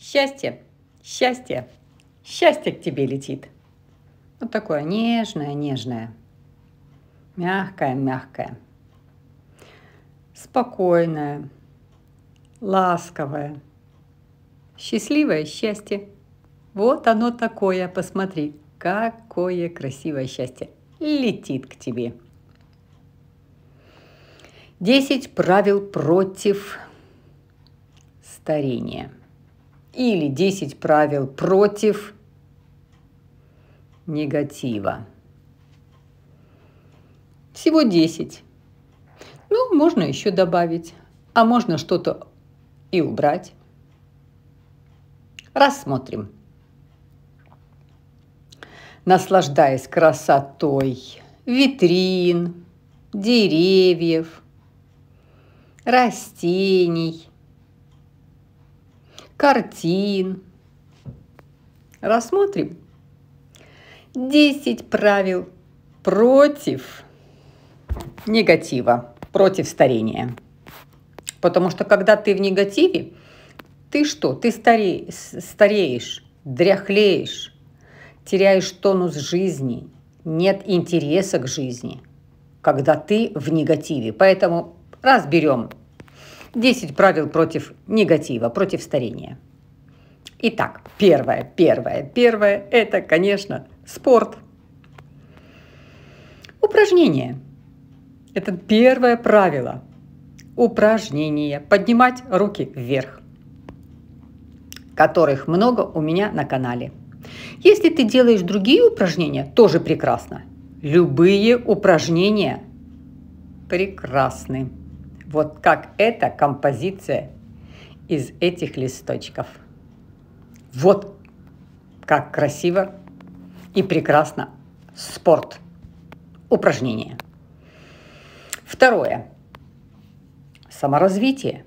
Счастье, счастье, счастье к тебе летит. Вот такое нежное, нежное, мягкое, мягкое, спокойное, ласковое, счастливое счастье. Вот оно такое, посмотри, какое красивое счастье летит к тебе. Десять правил против старения – или 10 правил против негатива. Всего 10. Ну, можно еще добавить, а можно что-то и убрать. Рассмотрим. Наслаждаясь красотой витрин, деревьев, растений – картин. Рассмотрим десять правил против негатива, против старения. Потому что когда ты в негативе, ты что? Ты старе... стареешь, дряхлеешь, теряешь тонус жизни, нет интереса к жизни, когда ты в негативе. Поэтому разберем 10 правил против негатива, против старения. Итак, первое, первое, первое – это, конечно, спорт. Упражнение. Это первое правило. Упражнение. Поднимать руки вверх, которых много у меня на канале. Если ты делаешь другие упражнения, тоже прекрасно. Любые упражнения прекрасны. Вот как эта композиция из этих листочков. Вот как красиво и прекрасно спорт, упражнение. Второе. Саморазвитие.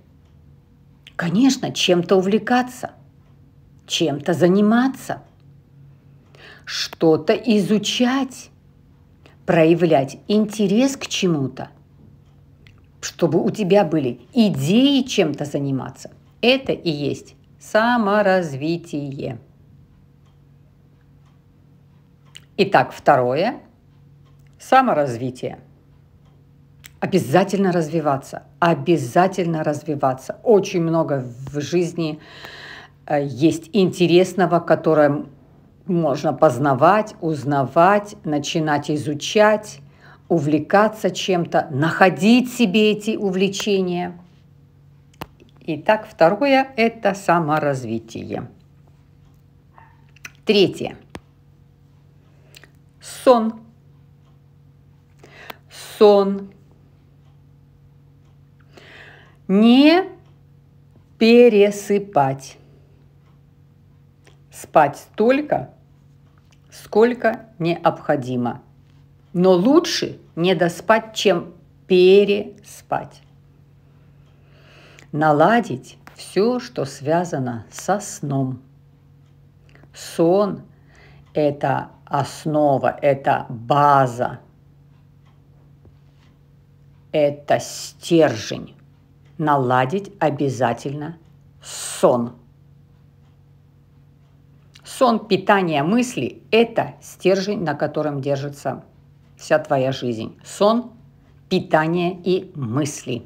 Конечно, чем-то увлекаться, чем-то заниматься, что-то изучать, проявлять интерес к чему-то – чтобы у тебя были идеи чем-то заниматься. Это и есть саморазвитие. Итак, второе – саморазвитие. Обязательно развиваться, обязательно развиваться. Очень много в жизни э, есть интересного, которое можно познавать, узнавать, начинать изучать, увлекаться чем-то, находить себе эти увлечения. Итак, второе – это саморазвитие. Третье. Сон. Сон. Не пересыпать. Спать столько, сколько необходимо – но лучше не доспать, чем переспать. Наладить все, что связано со сном. Сон – это основа, это база, это стержень. Наладить обязательно сон. Сон, питание мысли – это стержень, на котором держится вся твоя жизнь. Сон, питание и мысли.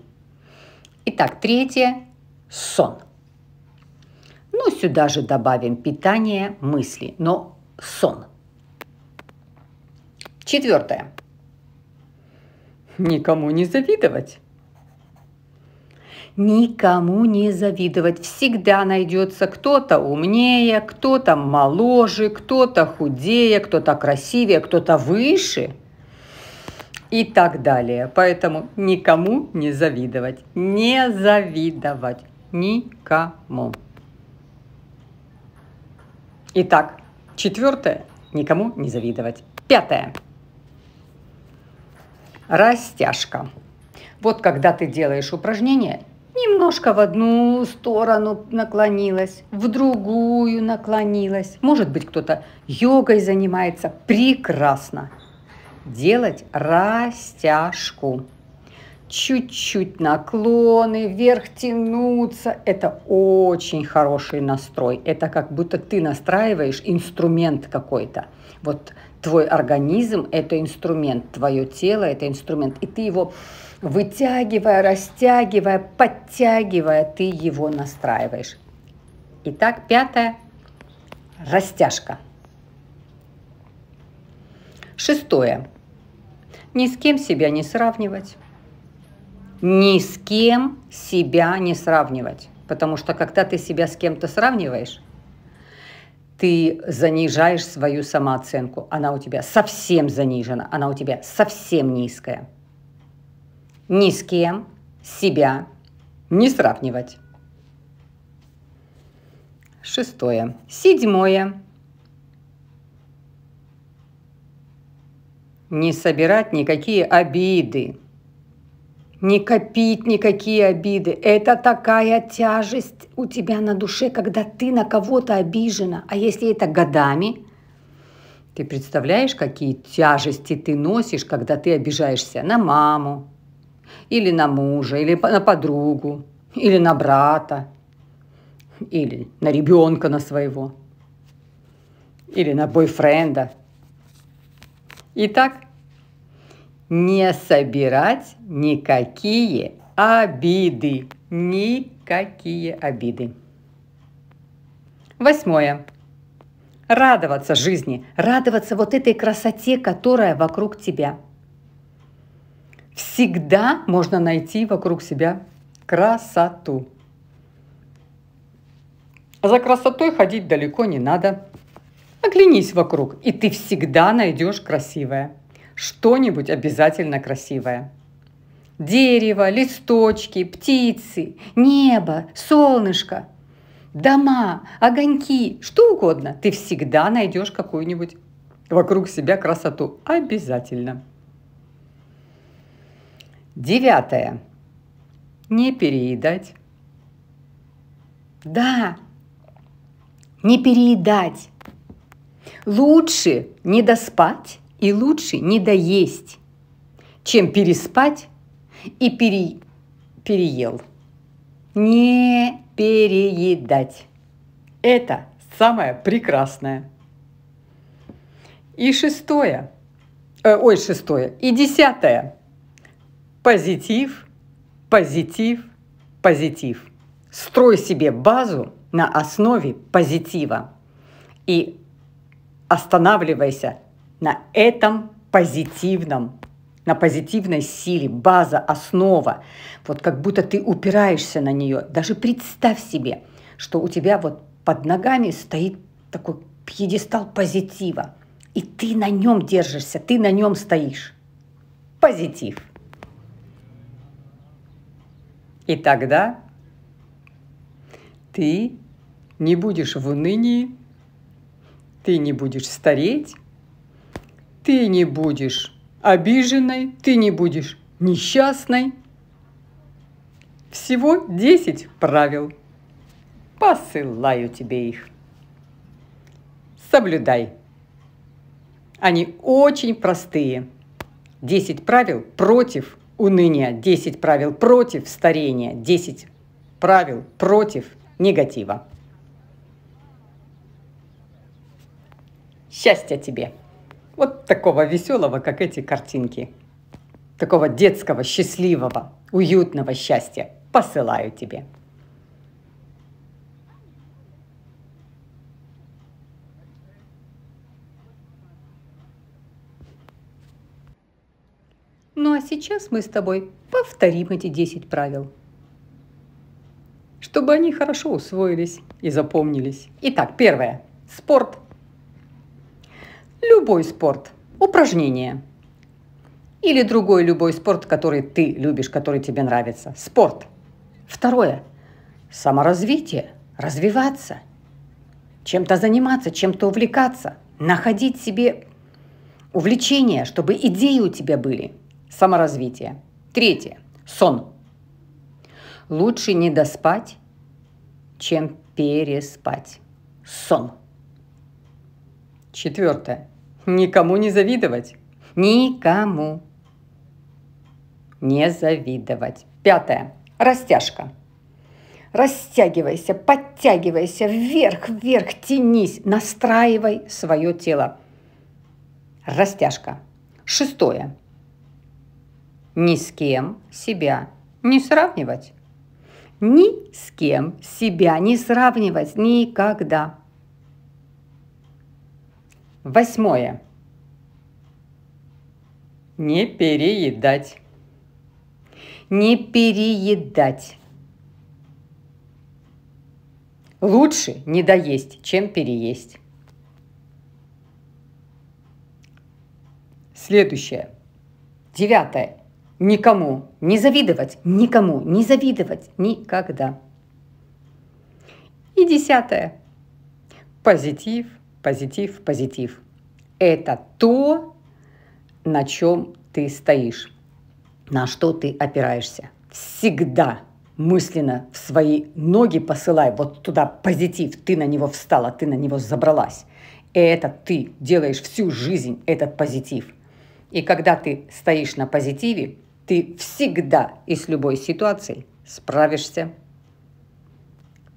Итак, третье – сон. Ну, сюда же добавим питание, мысли, но сон. Четвертое. Никому не завидовать. Никому не завидовать. Всегда найдется кто-то умнее, кто-то моложе, кто-то худее, кто-то красивее, кто-то выше – и так далее. Поэтому никому не завидовать. Не завидовать никому. Итак, четвертое. Никому не завидовать. Пятое. Растяжка. Вот когда ты делаешь упражнение, немножко в одну сторону наклонилась, в другую наклонилась. Может быть, кто-то йогой занимается. Прекрасно делать растяжку. Чуть-чуть наклоны, вверх тянуться. Это очень хороший настрой. Это как будто ты настраиваешь инструмент какой-то. Вот твой организм – это инструмент, твое тело – это инструмент. И ты его вытягивая, растягивая, подтягивая, ты его настраиваешь. Итак, пятое – растяжка. Шестое – ни с кем себя не сравнивать. Ни с кем себя не сравнивать. Потому что когда ты себя с кем-то сравниваешь, ты занижаешь свою самооценку. Она у тебя совсем занижена, она у тебя совсем низкая. Ни с кем себя не сравнивать. Шестое. Седьмое. не собирать никакие обиды, не копить никакие обиды. Это такая тяжесть у тебя на душе, когда ты на кого-то обижена. А если это годами, ты представляешь, какие тяжести ты носишь, когда ты обижаешься на маму, или на мужа, или на подругу, или на брата, или на ребенка на своего, или на бойфренда – Итак, не собирать никакие обиды. Никакие обиды. Восьмое. Радоваться жизни, радоваться вот этой красоте, которая вокруг тебя. Всегда можно найти вокруг себя красоту. За красотой ходить далеко не надо. Оглянись вокруг, и ты всегда найдешь красивое. Что-нибудь обязательно красивое. Дерево, листочки, птицы, небо, солнышко, дома, огоньки, что угодно. Ты всегда найдешь какую-нибудь вокруг себя красоту. Обязательно. Девятое. Не переедать. Да, не переедать. Лучше не доспать и лучше не доесть, чем переспать и пере... переел. Не переедать. Это самое прекрасное. И шестое. Э, ой, шестое. И десятое. Позитив, позитив, позитив. Строй себе базу на основе позитива. И останавливайся на этом позитивном, на позитивной силе, база, основа. Вот как будто ты упираешься на нее. Даже представь себе, что у тебя вот под ногами стоит такой пьедестал позитива. И ты на нем держишься, ты на нем стоишь. Позитив. И тогда ты не будешь в унынии, ты не будешь стареть, ты не будешь обиженной, ты не будешь несчастной. Всего 10 правил. Посылаю тебе их. Соблюдай. Они очень простые. 10 правил против уныния, 10 правил против старения, 10 правил против негатива. Счастья тебе! Вот такого веселого, как эти картинки. Такого детского, счастливого, уютного счастья посылаю тебе. Ну а сейчас мы с тобой повторим эти 10 правил, чтобы они хорошо усвоились и запомнились. Итак, первое. Спорт – любой спорт, упражнение. Или другой любой спорт, который ты любишь, который тебе нравится. Спорт. Второе. Саморазвитие. Развиваться. Чем-то заниматься, чем-то увлекаться. Находить себе увлечение, чтобы идеи у тебя были. Саморазвитие. Третье. Сон. Лучше не доспать, чем переспать. Сон. Четвертое. Никому не завидовать. Никому не завидовать. Пятое. Растяжка. Растягивайся, подтягивайся, вверх, вверх, тянись, настраивай свое тело. Растяжка. Шестое. Ни с кем себя не сравнивать. Ни с кем себя не сравнивать никогда. Восьмое. Не переедать. Не переедать. Лучше не доесть, чем переесть. Следующее. Девятое. Никому не завидовать, никому не завидовать никогда. И десятое. Позитив – позитив, позитив. Это то, на чем ты стоишь, на что ты опираешься. Всегда мысленно в свои ноги посылай вот туда позитив, ты на него встала, ты на него забралась. И это ты делаешь всю жизнь этот позитив. И когда ты стоишь на позитиве, ты всегда и с любой ситуацией справишься.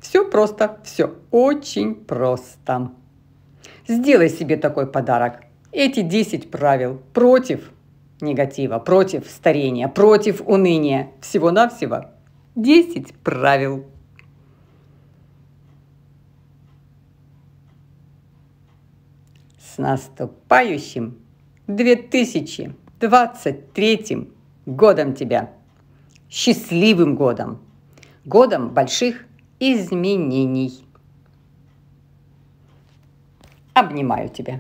Все просто, все очень просто. Сделай себе такой подарок. Эти 10 правил против негатива, против старения, против уныния. Всего-навсего 10 правил. С наступающим 2023 годом тебя! Счастливым годом! Годом больших изменений! Обнимаю тебя.